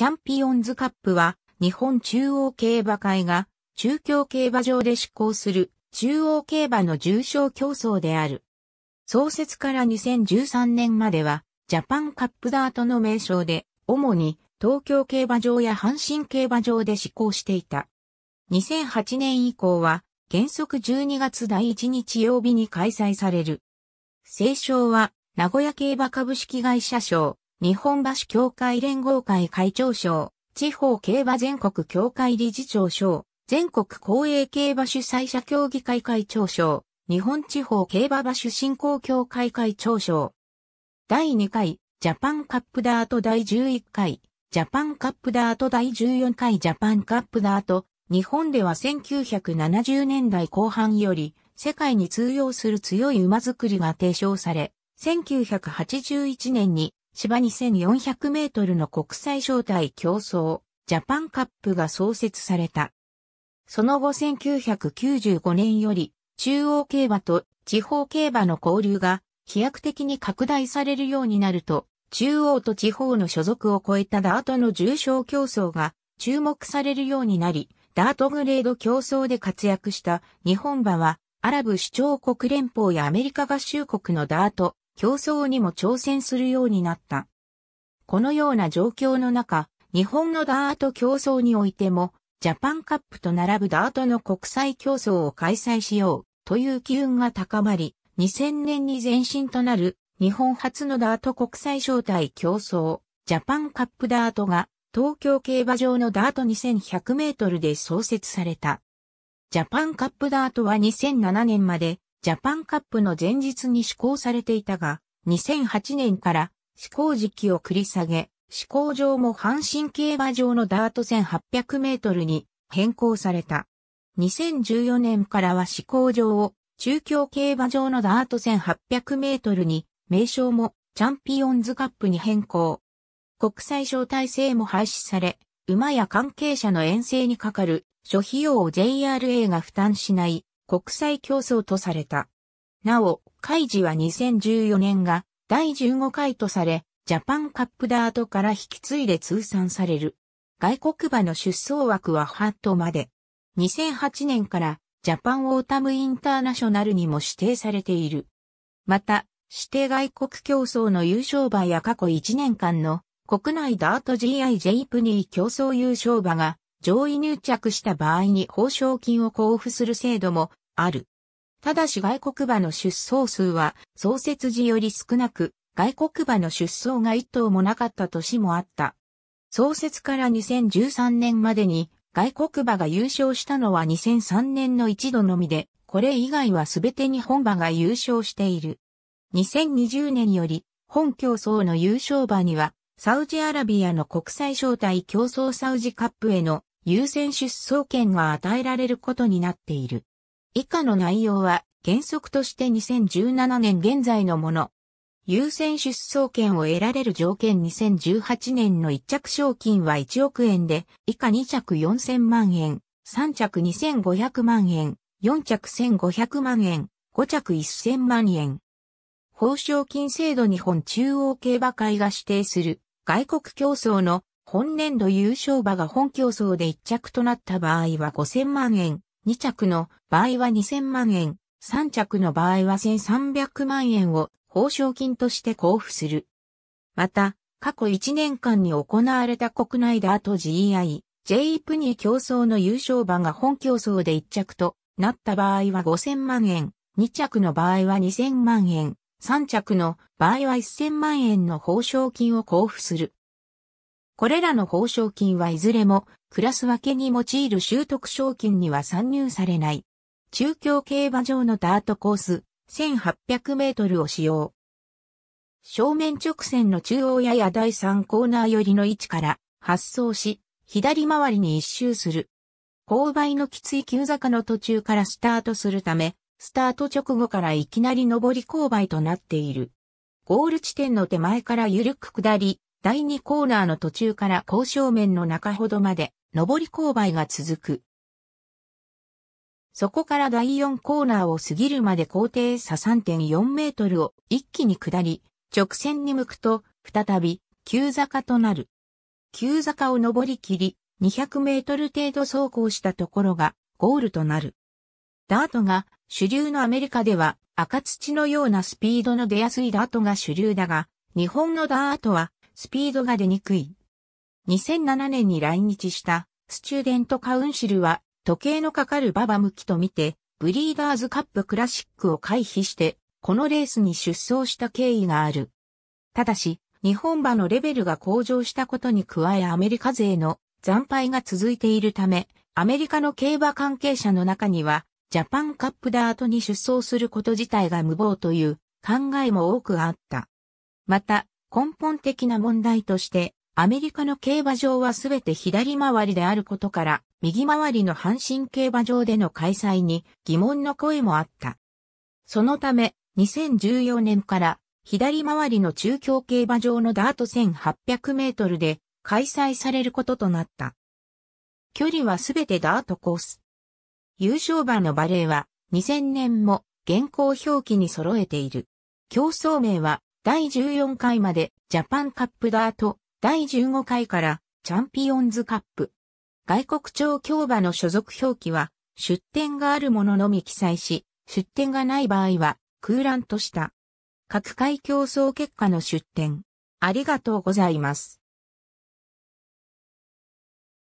チャンピオンズカップは、日本中央競馬会が、中京競馬場で施行する、中央競馬の重賞競争である。創設から2013年までは、ジャパンカップダートの名称で、主に東京競馬場や阪神競馬場で施行していた。2008年以降は、原則12月第1日曜日に開催される。聖賞は、名古屋競馬株式会社賞、日本橋協会連合会会長賞、地方競馬全国協会理事長賞、全国公営競馬主催者協議会会長賞、日本地方競馬馬主振興協会会長賞。第2回、ジャパンカップダート第11回、ジャパンカップダート第14回ジャパンカップダート、日本では1970年代後半より、世界に通用する強い馬作りが提唱され、1981年に芝2400メートルの国際招待競争、ジャパンカップが創設された。その後1995年より、中央競馬と地方競馬の交流が飛躍的に拡大されるようになると、中央と地方の所属を超えたダートの重賞競争が注目されるようになり、ダートグレード競争で活躍した日本馬は、アラブ首長国連邦やアメリカ合衆国のダート競争にも挑戦するようになった。このような状況の中、日本のダート競争においても、ジャパンカップと並ぶダートの国際競争を開催しようという機運が高まり、2000年に前身となる日本初のダート国際招待競争、ジャパンカップダートが東京競馬場のダート2100メートルで創設された。ジャパンカップダートは2007年までジャパンカップの前日に施行されていたが、2008年から施行時期を繰り下げ、施行場も阪神競馬場のダート1800メートルに変更された。2014年からは施行場を中京競馬場のダート1800メートルに名称もチャンピオンズカップに変更。国際招待制も廃止され、馬や関係者の遠征にかかる諸費用を JRA が負担しない国際競争とされた。なお、開示は2014年が第15回とされ、ジャパンカップダートから引き継いで通算される。外国馬の出走枠はハットまで。2008年からジャパンオータムインターナショナルにも指定されている。また、指定外国競争の優勝馬や過去1年間の国内ダート GIJ プニー競争優勝馬が上位入着した場合に報奨金を交付する制度もある。ただし外国馬の出走数は創設時より少なく、外国馬の出走が一頭もなかった年もあった。創設から2013年までに外国馬が優勝したのは2003年の一度のみで、これ以外は全て日本馬が優勝している。2020年より本競争の優勝馬には、サウジアラビアの国際招待競争サウジカップへの優先出走権が与えられることになっている。以下の内容は原則として2017年現在のもの。優先出走権を得られる条件2018年の1着賞金は1億円で、以下2着4000万円、3着2500万円、4着1500万円、5着1000万円。報奨金制度日本中央競馬会が指定する外国競争の本年度優勝馬が本競争で1着となった場合は5000万円、2着の場合は2000万円、3着の場合は1300万円を報奨金として交付する。また、過去1年間に行われた国内ダート GEI、J プニ競争の優勝馬が本競争で1着となった場合は5000万円、2着の場合は2000万円、3着の場合は1000万円の報奨金を交付する。これらの報奨金はいずれもクラス分けに用いる習得賞金には参入されない。中京競馬場のダートコース、1800メートルを使用。正面直線の中央やや第3コーナー寄りの位置から発送し、左回りに一周する。勾配のきつい急坂の途中からスタートするため、スタート直後からいきなり上り勾配となっている。ゴール地点の手前から緩く下り、第2コーナーの途中から高正面の中ほどまで上り勾配が続く。そこから第4コーナーを過ぎるまで高低差3.4メートルを一気に下り、直線に向くと、再び、急坂となる。急坂を上り切り、200メートル程度走行したところが、ゴールとなる。ダートが、主流のアメリカでは、赤土のようなスピードの出やすいダートが主流だが、日本のダートは、スピードが出にくい。2007年に来日したスチューデントカウンシルは時計のかかる馬場向きとみてブリーダーズカップクラシックを回避してこのレースに出走した経緯がある。ただし、日本馬のレベルが向上したことに加えアメリカ勢の惨敗が続いているため、アメリカの競馬関係者の中には、ジャパンカップダートに出走すること自体が無謀という考えも多くあった。また、根本的な問題として、アメリカの競馬場はすべて左回りであることから、右回りの阪神競馬場での開催に疑問の声もあった。そのため、2014年から左回りの中京競馬場のダート1800メートルで開催されることとなった。距離はすべてダートコース。優勝馬のバレーは2000年も現行表記に揃えている。競争名は第14回までジャパンカップダート第15回からチャンピオンズカップ。外国庁競馬の所属表記は、出典があるもののみ記載し、出典がない場合は空欄とした。各回競争結果の出典。ありがとうございます。